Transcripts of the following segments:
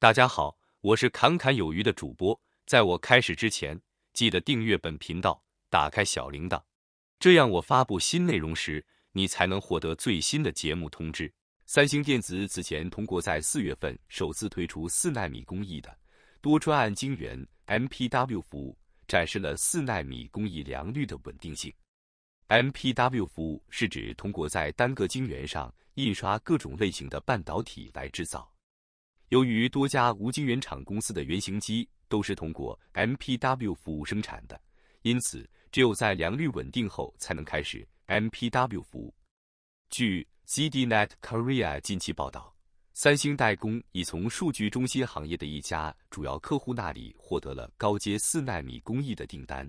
大家好，我是侃侃有余的主播。在我开始之前，记得订阅本频道，打开小铃铛，这样我发布新内容时，你才能获得最新的节目通知。三星电子此前通过在四月份首次推出四纳米工艺的多专案晶圆 MPW 服务，展示了四纳米工艺良率的稳定性。MPW 服务是指通过在单个晶圆上印刷各种类型的半导体来制造。由于多家无晶圆厂公司的原型机都是通过 MPW 服务生产的，因此只有在良率稳定后才能开始 MPW 服务。据 C-Net d Korea 近期报道，三星代工已从数据中心行业的一家主要客户那里获得了高阶四纳米工艺的订单。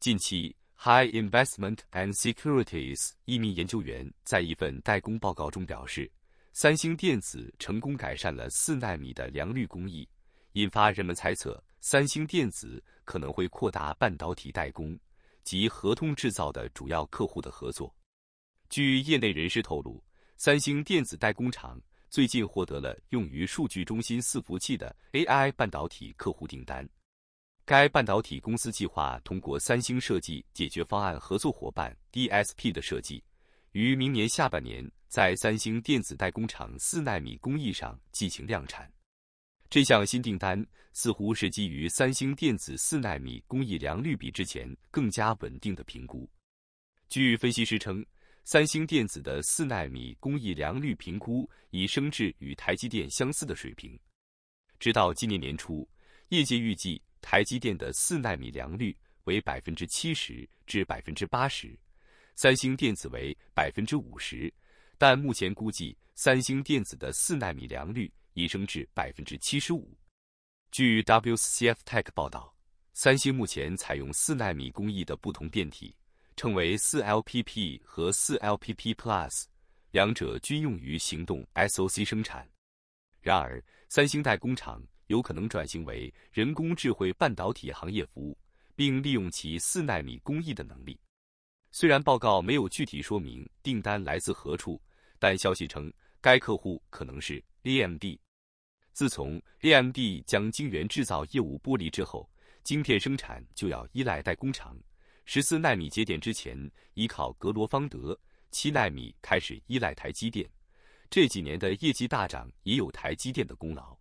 近期，High Investment and Securities 一名研究员在一份代工报告中表示。三星电子成功改善了四纳米的良率工艺，引发人们猜测三星电子可能会扩大半导体代工及合同制造的主要客户的合作。据业内人士透露，三星电子代工厂最近获得了用于数据中心伺服器的 AI 半导体客户订单。该半导体公司计划通过三星设计解决方案合作伙伴 DSP 的设计，于明年下半年。在三星电子代工厂四纳米工艺上进行量产。这项新订单似乎是基于三星电子四纳米工艺良率比之前更加稳定的评估。据分析师称，三星电子的四纳米工艺良率评估已升至与台积电相似的水平。直到今年年初，业界预计台积电的四纳米良率为百分之七十至百分之八十，三星电子为百分之五十。但目前估计，三星电子的四纳米良率已升至百分之七十五。据 WCF Tech 报道，三星目前采用四纳米工艺的不同变体，称为四 LPP 和四 LPP Plus，两者均用于行动 SOC 生产。然而，三星代工厂有可能转型为人工智慧半导体行业服务，并利用其四纳米工艺的能力。虽然报告没有具体说明订单来自何处。但消息称，该客户可能是 AMD。自从 AMD 将晶圆制造业务剥离之后，晶片生产就要依赖代工厂。十四纳米节点之前依靠格罗方德，七纳米开始依赖台积电。这几年的业绩大涨也有台积电的功劳。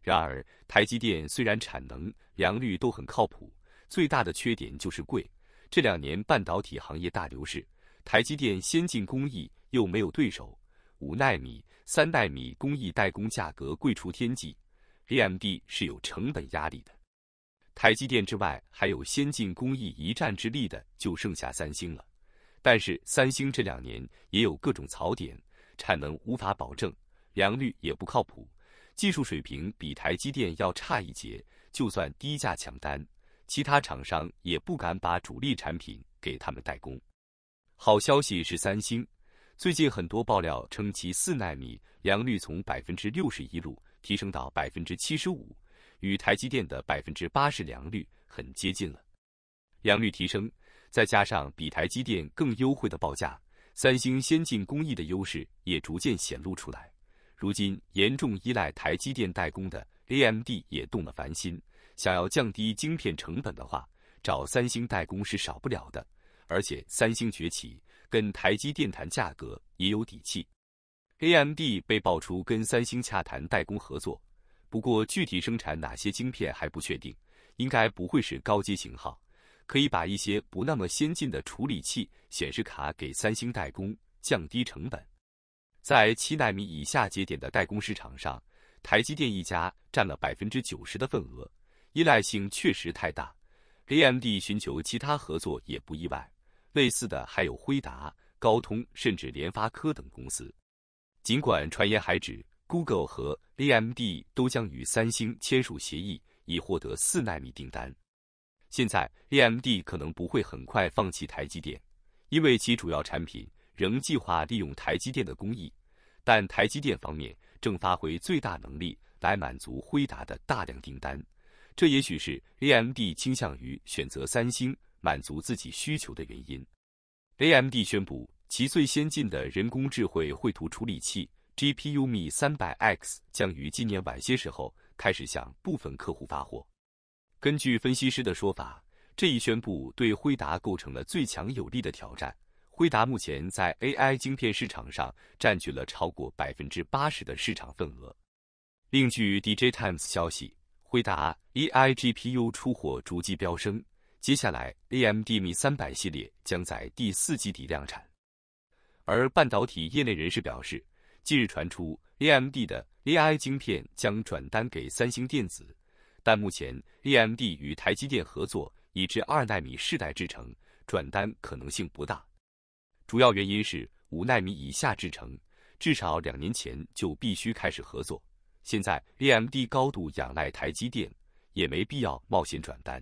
然而，台积电虽然产能良率都很靠谱，最大的缺点就是贵。这两年半导体行业大牛市，台积电先进工艺。又没有对手，五纳米、三代米工艺代工价格贵出天际，AMD 是有成本压力的。台积电之外，还有先进工艺一战之力的就剩下三星了。但是三星这两年也有各种槽点，产能无法保证，良率也不靠谱，技术水平比台积电要差一截。就算低价抢单，其他厂商也不敢把主力产品给他们代工。好消息是三星。最近很多爆料称其四纳米良率从百分之六十一路提升到百分之七十五，与台积电的百分之八十良率很接近了。良率提升，再加上比台积电更优惠的报价，三星先进工艺的优势也逐渐显露出来。如今严重依赖台积电代工的 AMD 也动了凡心，想要降低晶片成本的话，找三星代工是少不了的。而且三星崛起。跟台积电谈价格也有底气。AMD 被爆出跟三星洽谈代工合作，不过具体生产哪些晶片还不确定，应该不会是高阶型号。可以把一些不那么先进的处理器、显示卡给三星代工，降低成本。在七纳米以下节点的代工市场上，台积电一家占了百分之九十的份额，依赖性确实太大。AMD 寻求其他合作也不意外。类似的还有辉达、高通，甚至联发科等公司。尽管传言还指 Google 和 AMD 都将与三星签署协议，以获得四纳米订单。现在 AMD 可能不会很快放弃台积电，因为其主要产品仍计划利用台积电的工艺。但台积电方面正发挥最大能力来满足辉达的大量订单，这也许是 AMD 倾向于选择三星。满足自己需求的原因。A M D 宣布其最先进的人工智慧绘图处理器 G P U Mi 300 X 将于今年晚些时候开始向部分客户发货。根据分析师的说法，这一宣布对辉达构成了最强有力的挑战。辉达目前在 A I 晶片市场上占据了超过百分之八十的市场份额。另据 D J Times 消息，辉达 A I G P U 出货逐季飙升。接下来，A M D 米三百系列将在第四季底量产。而半导体业内人士表示，近日传出 A M D 的 A I 芯片将转单给三星电子，但目前 A M D 与台积电合作已至二纳米世代制程，转单可能性不大。主要原因是五纳米以下制程至少两年前就必须开始合作，现在 A M D 高度仰赖台积电，也没必要冒险转单。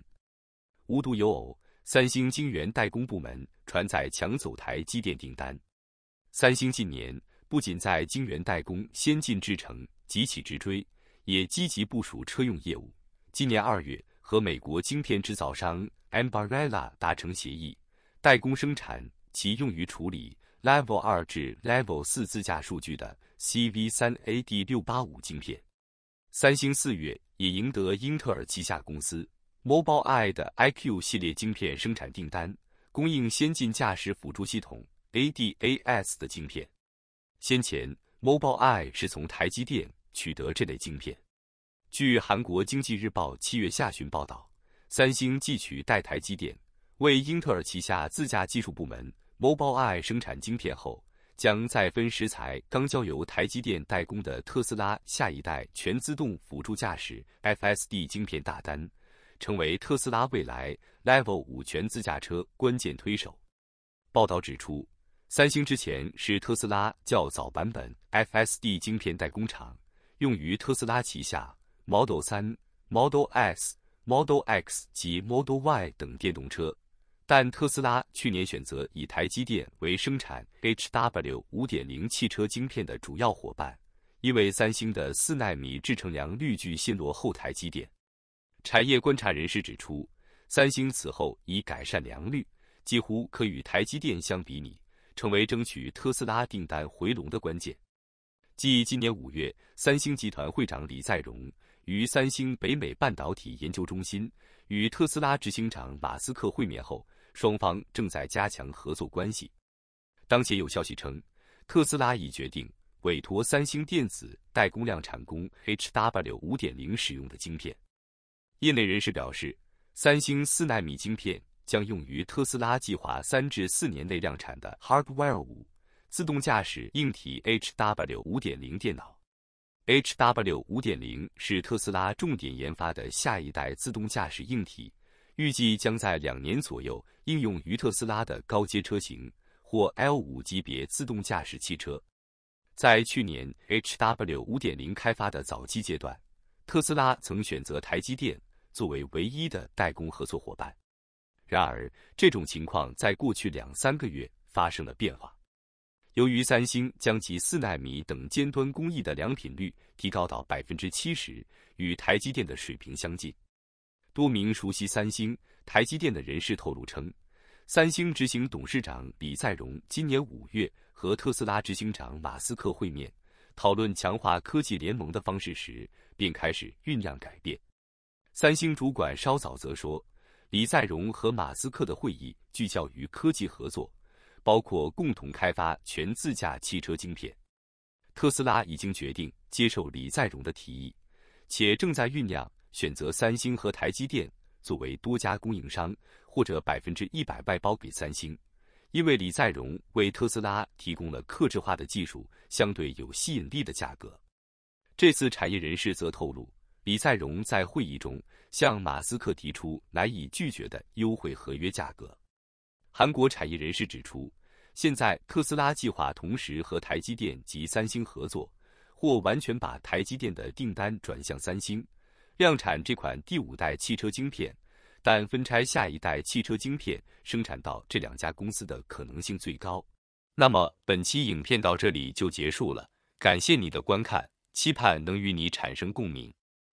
无独有偶，三星晶圆代工部门传在抢走台积电订单。三星近年不仅在晶圆代工先进制程急起直追，也积极部署车用业务。今年二月，和美国晶片制造商 Ambarella 达成协议，代工生产其用于处理 Level 二至 Level 四自驾数据的 CV3AD685 晶片。三星四月也赢得英特尔旗下公司。Mobileye 的 IQ 系列晶片生产订单，供应先进驾驶辅助系统 ADAS 的晶片。先前 Mobileye 是从台积电取得这类晶片。据韩国经济日报七月下旬报道，三星继取代台积电为英特尔旗下自家技术部门 Mobileye 生产晶片后，将再分石材刚交由台积电代工的特斯拉下一代全自动辅助驾驶 FSD 晶片大单。成为特斯拉未来 Level 五全自驾车关键推手。报道指出，三星之前是特斯拉较早版本 FSD 晶片代工厂，用于特斯拉旗下 Model 三、Model S、Model X 及 Model Y 等电动车。但特斯拉去年选择以台积电为生产 HW 五点零汽车晶片的主要伙伴，因为三星的四纳米制程良率据信落后台积电。产业观察人士指出，三星此后已改善良率，几乎可与台积电相比拟，成为争取特斯拉订单回笼的关键。继今年五月，三星集团会长李在镕于三星北美半导体研究中心与特斯拉执行长马斯克会面后，双方正在加强合作关系。当前有消息称，特斯拉已决定委托三星电子代工量产工 HW5.0 使用的晶片。业内人士表示，三星四纳米晶片将用于特斯拉计划三至四年内量产的 Hardware 五自动驾驶硬体 H W 五点零电脑。H W 五点零是特斯拉重点研发的下一代自动驾驶硬体，预计将在两年左右应用于特斯拉的高阶车型或 L 五级别自动驾驶汽车。在去年 H W 五点零开发的早期阶段，特斯拉曾选择台积电。作为唯一的代工合作伙伴，然而这种情况在过去两三个月发生了变化。由于三星将其四纳米等尖端工艺的良品率提高到百分之七十，与台积电的水平相近，多名熟悉三星、台积电的人士透露称，三星执行董事长李在镕今年五月和特斯拉执行长马斯克会面，讨论强化科技联盟的方式时，便开始酝酿改变。三星主管稍早则说，李在镕和马斯克的会议聚焦于科技合作，包括共同开发全自驾汽车晶片。特斯拉已经决定接受李在镕的提议，且正在酝酿选择三星和台积电作为多家供应商，或者百分之一百外包给三星，因为李在镕为特斯拉提供了克制化的技术，相对有吸引力的价格。这次产业人士则透露。李在镕在会议中向马斯克提出难以拒绝的优惠合约价格。韩国产业人士指出，现在特斯拉计划同时和台积电及三星合作，或完全把台积电的订单转向三星，量产这款第五代汽车晶片。但分拆下一代汽车晶片生产到这两家公司的可能性最高。那么本期影片到这里就结束了，感谢你的观看，期盼能与你产生共鸣。